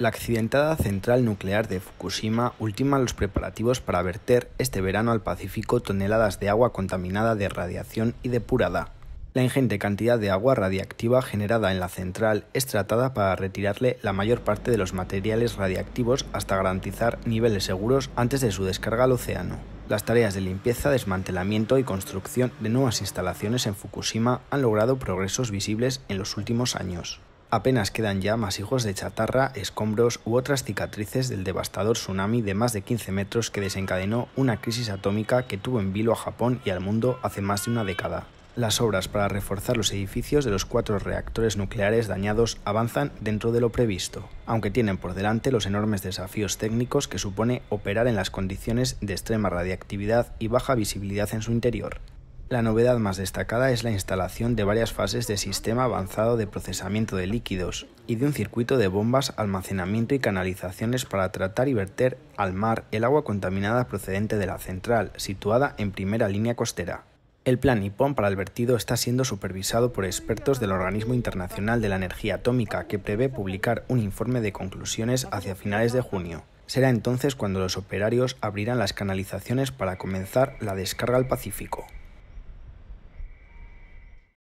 La accidentada central nuclear de Fukushima ultima los preparativos para verter este verano al Pacífico toneladas de agua contaminada de radiación y depurada. La ingente cantidad de agua radiactiva generada en la central es tratada para retirarle la mayor parte de los materiales radiactivos hasta garantizar niveles seguros antes de su descarga al océano. Las tareas de limpieza, desmantelamiento y construcción de nuevas instalaciones en Fukushima han logrado progresos visibles en los últimos años apenas quedan ya hijos de chatarra, escombros u otras cicatrices del devastador tsunami de más de 15 metros que desencadenó una crisis atómica que tuvo en vilo a Japón y al mundo hace más de una década. Las obras para reforzar los edificios de los cuatro reactores nucleares dañados avanzan dentro de lo previsto, aunque tienen por delante los enormes desafíos técnicos que supone operar en las condiciones de extrema radiactividad y baja visibilidad en su interior. La novedad más destacada es la instalación de varias fases de sistema avanzado de procesamiento de líquidos y de un circuito de bombas, almacenamiento y canalizaciones para tratar y verter al mar el agua contaminada procedente de la central, situada en primera línea costera. El plan Nippon para el vertido está siendo supervisado por expertos del Organismo Internacional de la Energía Atómica, que prevé publicar un informe de conclusiones hacia finales de junio. Será entonces cuando los operarios abrirán las canalizaciones para comenzar la descarga al Pacífico.